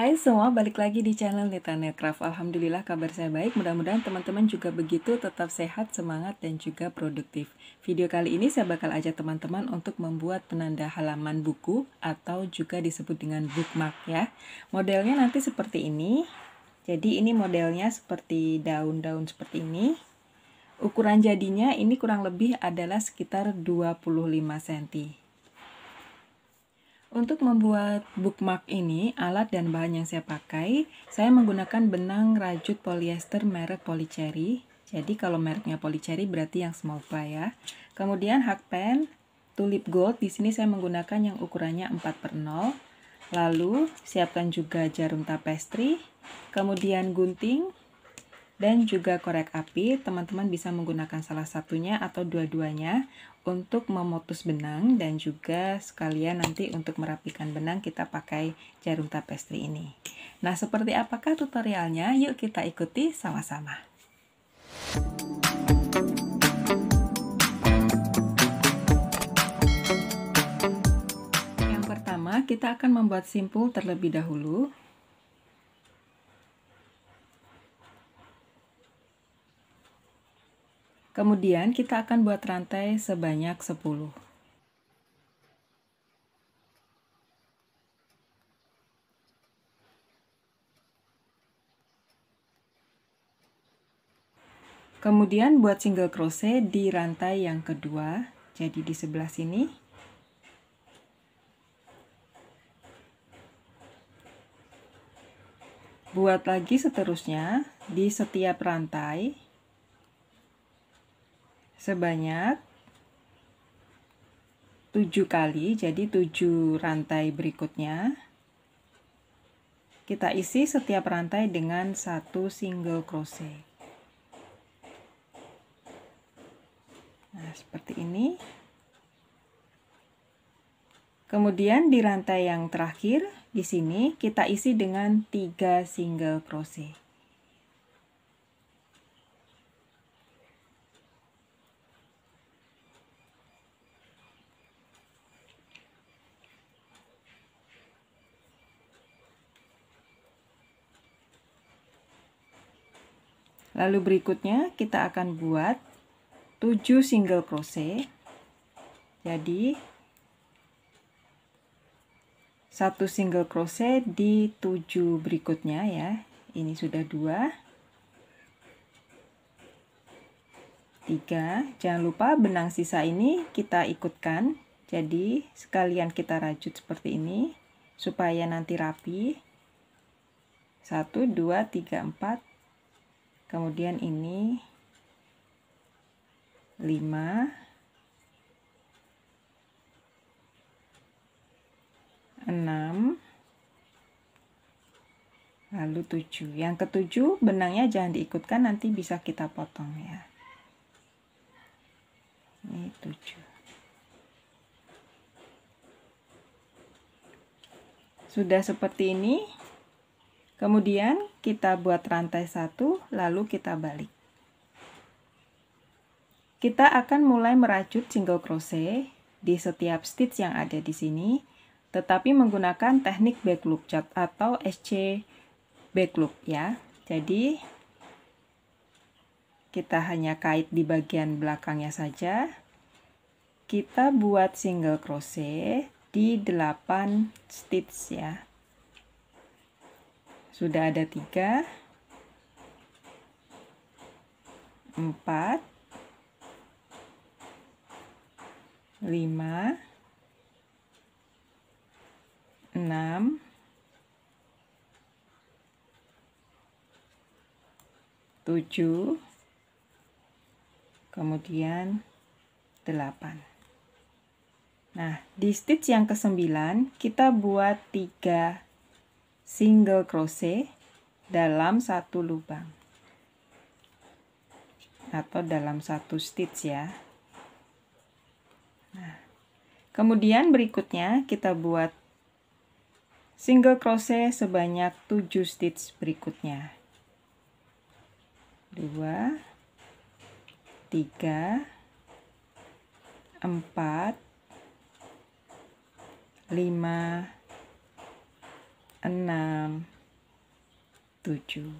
Hai semua, balik lagi di channel Nita Netcraft. Alhamdulillah kabar saya baik, mudah-mudahan teman-teman juga begitu, tetap sehat, semangat, dan juga produktif. Video kali ini saya bakal ajak teman-teman untuk membuat penanda halaman buku atau juga disebut dengan bookmark ya. Modelnya nanti seperti ini. Jadi ini modelnya seperti daun-daun seperti ini. Ukuran jadinya ini kurang lebih adalah sekitar 25 cm. Untuk membuat bookmark ini, alat dan bahan yang saya pakai, saya menggunakan benang rajut polyester merek Polycherry. Jadi kalau mereknya Polycherry berarti yang small ply ya. Kemudian pen tulip gold, di sini saya menggunakan yang ukurannya 4 per 0. Lalu siapkan juga jarum tapestri, kemudian gunting, dan juga korek api, teman-teman bisa menggunakan salah satunya atau dua-duanya untuk memutus benang dan juga sekalian nanti untuk merapikan benang kita pakai jarum tapestri ini. Nah, seperti apakah tutorialnya? Yuk kita ikuti sama-sama. Yang pertama, kita akan membuat simpul terlebih dahulu. Kemudian kita akan buat rantai sebanyak 10. Kemudian buat single crochet di rantai yang kedua, jadi di sebelah sini. Buat lagi seterusnya di setiap rantai sebanyak 7 kali, jadi 7 rantai berikutnya. Kita isi setiap rantai dengan satu single crochet. Nah, seperti ini. Kemudian di rantai yang terakhir di sini kita isi dengan tiga single crochet. Lalu berikutnya kita akan buat 7 single crochet. Jadi satu single crochet di 7 berikutnya ya. Ini sudah 2. 3. Jangan lupa benang sisa ini kita ikutkan. Jadi sekalian kita rajut seperti ini supaya nanti rapi. 1 2 3 4 kemudian ini 5 6 lalu 7 yang ketujuh benangnya jangan diikutkan nanti bisa kita potong ya ini 7 sudah seperti ini Kemudian kita buat rantai satu, lalu kita balik. Kita akan mulai merajut single crochet di setiap stitch yang ada di sini, tetapi menggunakan teknik back loop chart atau SC back loop ya. Jadi kita hanya kait di bagian belakangnya saja. Kita buat single crochet di 8 stitch ya sudah ada tiga empat lima enam tujuh kemudian delapan Nah, di stitch yang ke-9 kita buat tiga single crochet dalam satu lubang atau dalam satu stitch ya nah, kemudian berikutnya kita buat single crochet sebanyak 7 stitch berikutnya 2 3 4 5 6, 7.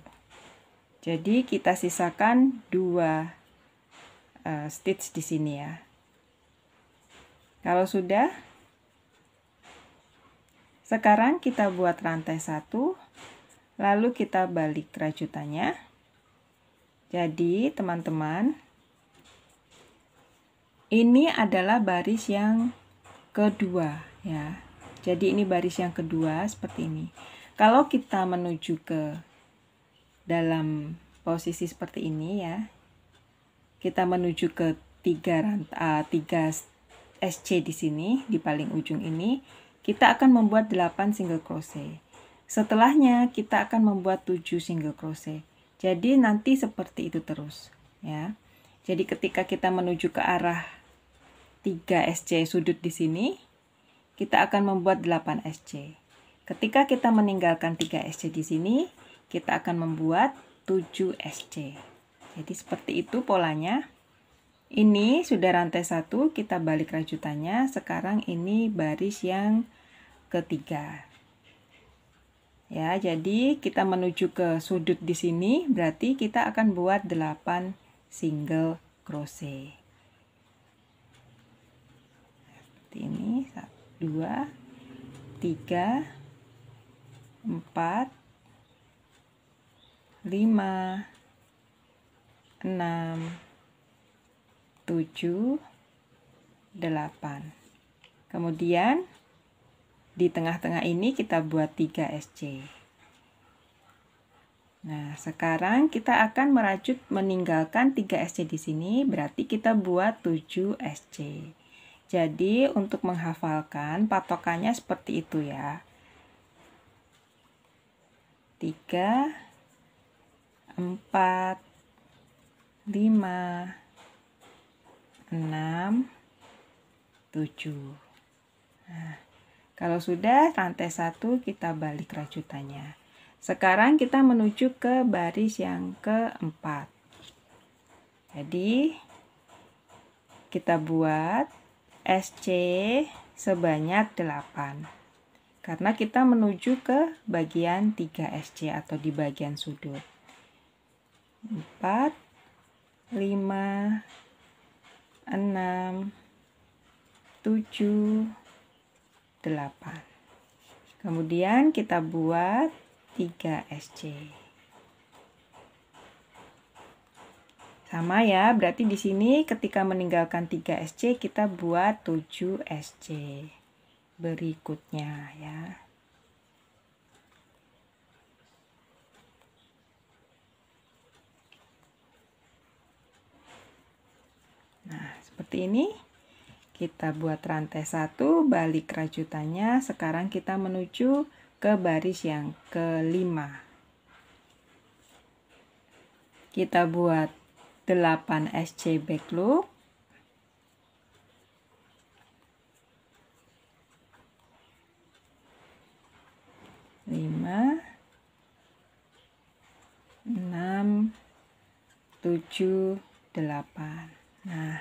Jadi kita sisakan dua uh, stitch di sini ya. Kalau sudah, sekarang kita buat rantai satu, lalu kita balik rajutannya Jadi teman-teman, ini adalah baris yang kedua ya. Jadi ini baris yang kedua seperti ini. Kalau kita menuju ke dalam posisi seperti ini ya, kita menuju ke tiga rantai tiga SC di sini di paling ujung ini, kita akan membuat 8 single crochet. Setelahnya kita akan membuat 7 single crochet. Jadi nanti seperti itu terus ya. Jadi ketika kita menuju ke arah 3 SC sudut di sini, kita akan membuat 8 SC. Ketika kita meninggalkan 3 SC di sini, kita akan membuat 7 SC. Jadi seperti itu polanya. Ini sudah rantai 1, kita balik rajutannya. Sekarang ini baris yang ketiga. Ya, jadi kita menuju ke sudut di sini, berarti kita akan buat 8 single crochet. Seperti ini dua tiga empat lima enam tujuh delapan kemudian di tengah-tengah ini kita buat 3 SC Nah, sekarang kita akan merajut meninggalkan 3 SC di sini, berarti kita buat 7 SC. Jadi untuk menghafalkan patokannya seperti itu ya. 3 4 5 6 7. Nah, kalau sudah rantai 1 kita balik rajutannya. Sekarang kita menuju ke baris yang keempat. Jadi kita buat SC sebanyak 8 karena kita menuju ke bagian 3SC atau di bagian sudut 4 5 6 7 8 kemudian kita buat 3SC Sama ya, berarti di sini ketika meninggalkan 3 SC kita buat 7 SC berikutnya ya. Nah, seperti ini. Kita buat rantai 1, balik rajutannya. Sekarang kita menuju ke baris yang kelima. Kita buat 8 SC back loop lima enam tujuh delapan nah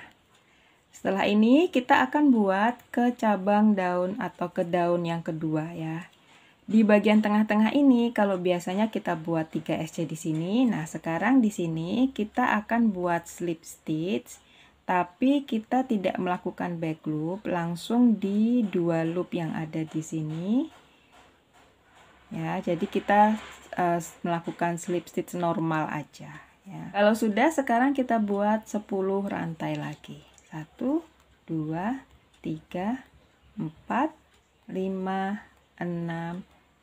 setelah ini kita akan buat ke cabang daun atau ke daun yang kedua ya di bagian tengah-tengah ini, kalau biasanya kita buat 3 SC di sini, nah sekarang di sini kita akan buat slip stitch, tapi kita tidak melakukan back loop, langsung di dua loop yang ada di sini. Ya, jadi kita uh, melakukan slip stitch normal aja. Ya. Kalau sudah, sekarang kita buat 10 rantai lagi. 1, 2, 3, 4, 5, 6,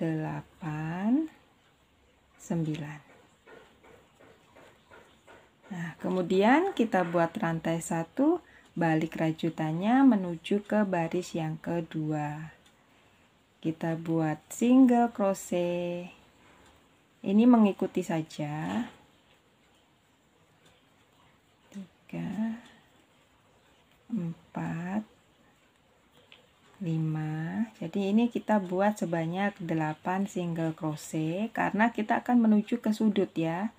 8 9 nah kemudian kita buat rantai 1 balik rajutannya menuju ke baris yang kedua kita buat single crochet ini mengikuti saja 3 4 5 jadi ini kita buat sebanyak 8 single crochet karena kita akan menuju ke sudut ya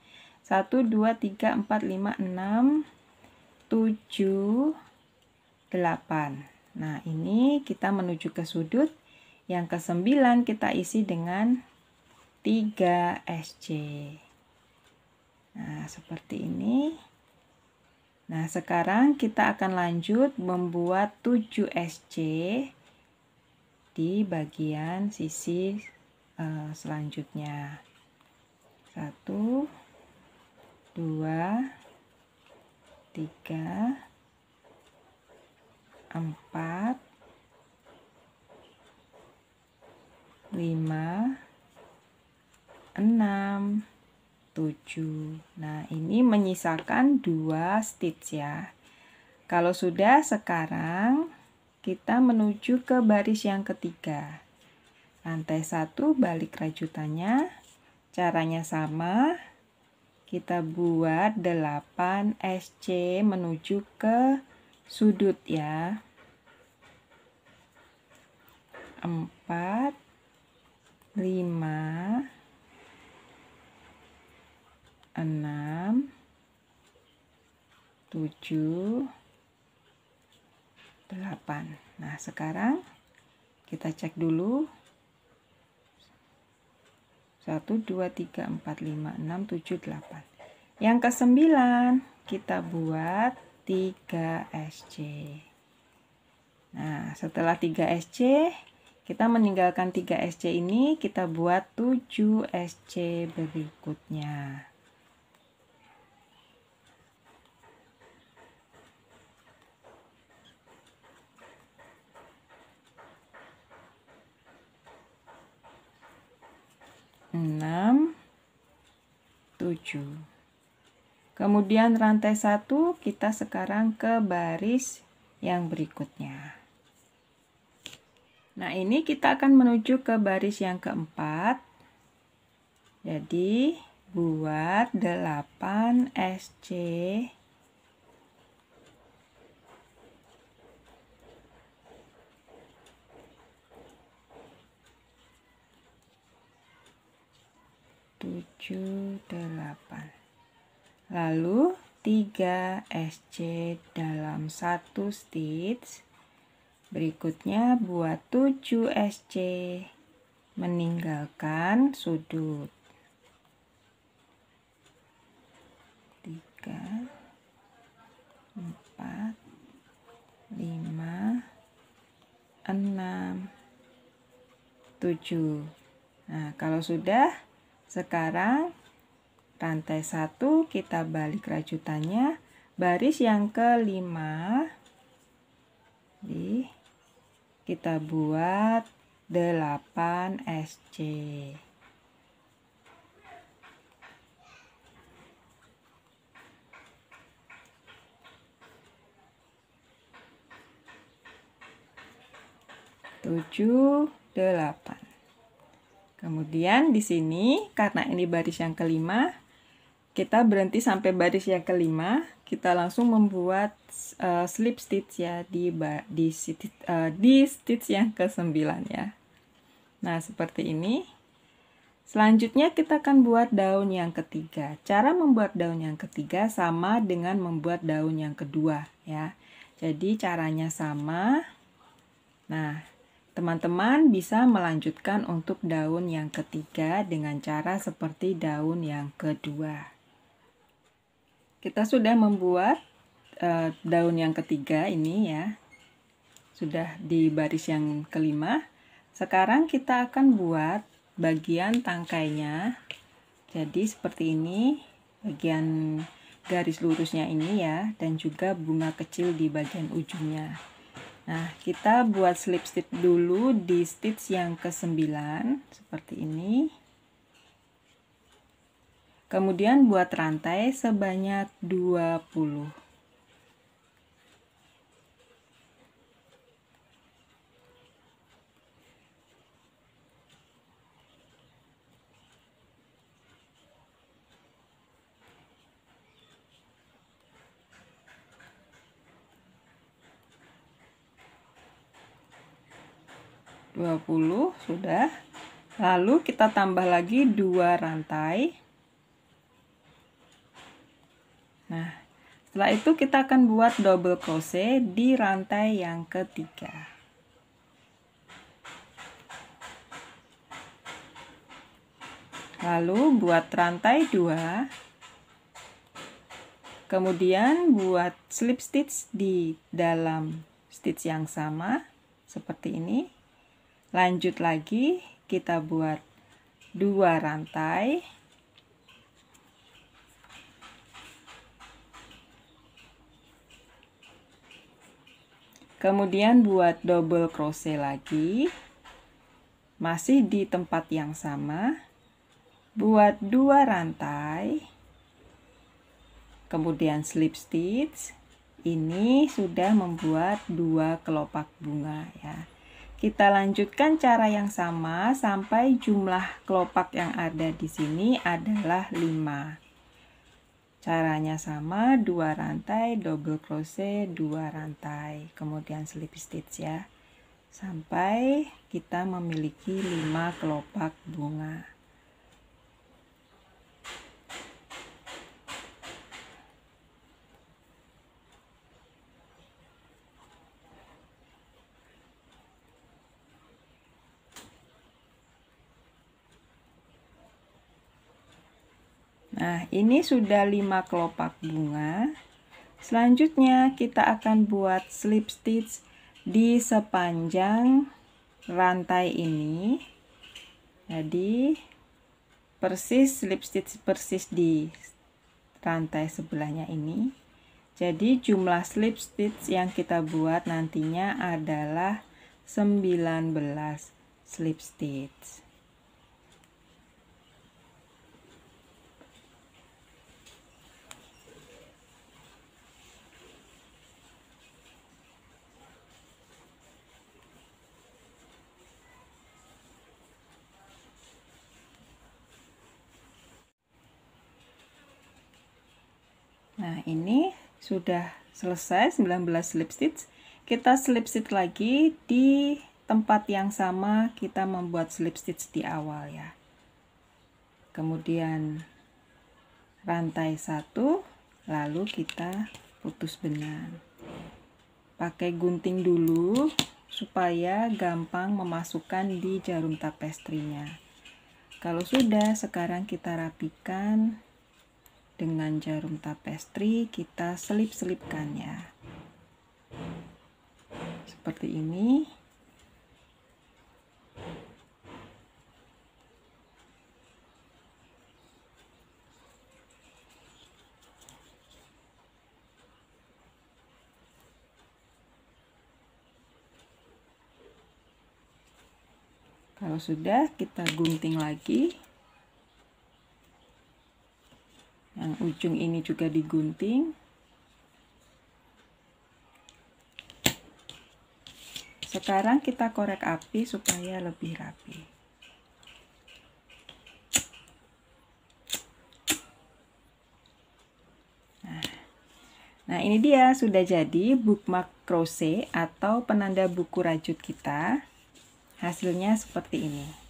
1 2 3 4 5 6 7 8 nah ini kita menuju ke sudut yang ke 9 kita isi dengan 3 SC nah seperti ini nah sekarang kita akan lanjut membuat 7 SC di bagian sisi eh, selanjutnya. Satu, dua, tiga, empat, lima, enam, tujuh. Nah, ini menyisakan dua stitch ya. Kalau sudah sekarang kita menuju ke baris yang ketiga. Lantai satu balik rajutannya. Caranya sama. Kita buat 8 SC menuju ke sudut ya. 4 5 6 7 8 nah sekarang kita cek dulu 1 2 3 4 5 6 7 8 yang ke 9 kita buat 3SC nah setelah 3SC kita meninggalkan 3SC ini kita buat 7SC berikutnya 6, 7. Kemudian rantai 1 kita sekarang ke baris yang berikutnya. Nah, ini kita akan menuju ke baris yang keempat. Jadi, buat 8 SC 7, 8. Lalu 3 SC dalam satu stitch. Berikutnya buat 7 SC meninggalkan sudut. 3 4 5 6 7. Nah, kalau sudah sekarang rantai satu kita balik rajutannya baris yang kelima di kita buat 8 SC tujuh delapan Kemudian di sini karena ini baris yang kelima, kita berhenti sampai baris yang kelima, kita langsung membuat uh, slip stitch ya di di uh, di stitch yang ke-9 ya. Nah, seperti ini. Selanjutnya kita akan buat daun yang ketiga. Cara membuat daun yang ketiga sama dengan membuat daun yang kedua ya. Jadi caranya sama. Nah, Teman-teman bisa melanjutkan untuk daun yang ketiga dengan cara seperti daun yang kedua. Kita sudah membuat e, daun yang ketiga ini ya. Sudah di baris yang kelima. Sekarang kita akan buat bagian tangkainya. Jadi seperti ini, bagian garis lurusnya ini ya dan juga bunga kecil di bagian ujungnya. Nah, kita buat slip stitch dulu di stitch yang ke-9 seperti ini. Kemudian buat rantai sebanyak 20. 20 sudah lalu kita tambah lagi dua rantai nah setelah itu kita akan buat double crochet di rantai yang ketiga lalu buat rantai dua kemudian buat slip stitch di dalam stitch yang sama seperti ini lanjut lagi kita buat dua rantai kemudian buat double crochet lagi masih di tempat yang sama buat dua rantai kemudian slip stitch ini sudah membuat dua kelopak bunga ya kita lanjutkan cara yang sama sampai jumlah kelopak yang ada di sini adalah 5. Caranya sama, 2 rantai, double crochet, 2 rantai, kemudian slip stitch ya. Sampai kita memiliki 5 kelopak bunga. Ini sudah 5 kelopak bunga. Selanjutnya kita akan buat slip stitch di sepanjang rantai ini. Jadi persis slip stitch persis di rantai sebelahnya ini. Jadi jumlah slip stitch yang kita buat nantinya adalah 19 slip stitch. Nah, ini sudah selesai 19 slip stitch. Kita slip stitch lagi di tempat yang sama kita membuat slip stitch di awal ya. Kemudian rantai satu, lalu kita putus benang. Pakai gunting dulu supaya gampang memasukkan di jarum tapestrinya. Kalau sudah, sekarang kita rapikan dengan jarum tapestri kita selip-selipkan ya seperti ini Kalau sudah, kita gunting lagi. ujung ini juga digunting sekarang kita korek api supaya lebih rapi nah, nah, ini dia sudah jadi bookmark crochet atau penanda buku rajut kita hasilnya seperti ini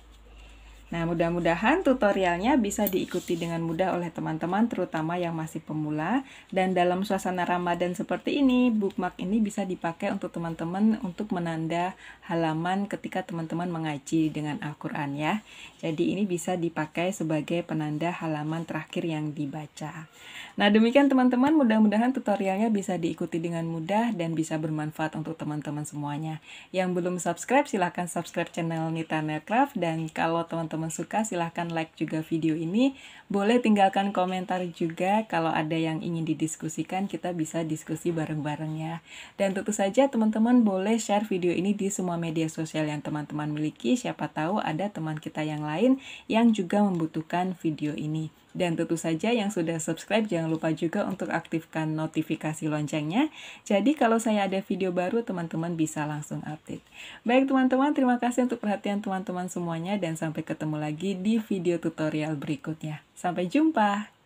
Nah, mudah-mudahan tutorialnya bisa diikuti dengan mudah oleh teman-teman, terutama yang masih pemula. Dan dalam suasana Ramadan seperti ini, bookmark ini bisa dipakai untuk teman-teman untuk menanda halaman ketika teman-teman mengaji dengan Al-Quran ya. Jadi ini bisa dipakai sebagai penanda halaman terakhir yang dibaca. Nah, demikian teman-teman, mudah-mudahan tutorialnya bisa diikuti dengan mudah dan bisa bermanfaat untuk teman-teman semuanya. Yang belum subscribe, silahkan subscribe channel Nita Nelcraft. Dan kalau teman-teman teman suka, silahkan like juga video ini. Boleh tinggalkan komentar juga kalau ada yang ingin didiskusikan, kita bisa diskusi bareng-bareng ya. Dan tentu saja teman-teman boleh share video ini di semua media sosial yang teman-teman miliki. Siapa tahu ada teman kita yang lain yang juga membutuhkan video ini. Dan tentu saja yang sudah subscribe jangan lupa juga untuk aktifkan notifikasi loncengnya. Jadi kalau saya ada video baru teman-teman bisa langsung update. Baik teman-teman, terima kasih untuk perhatian teman-teman semuanya dan sampai ketemu lagi di video tutorial berikutnya. Sampai jumpa!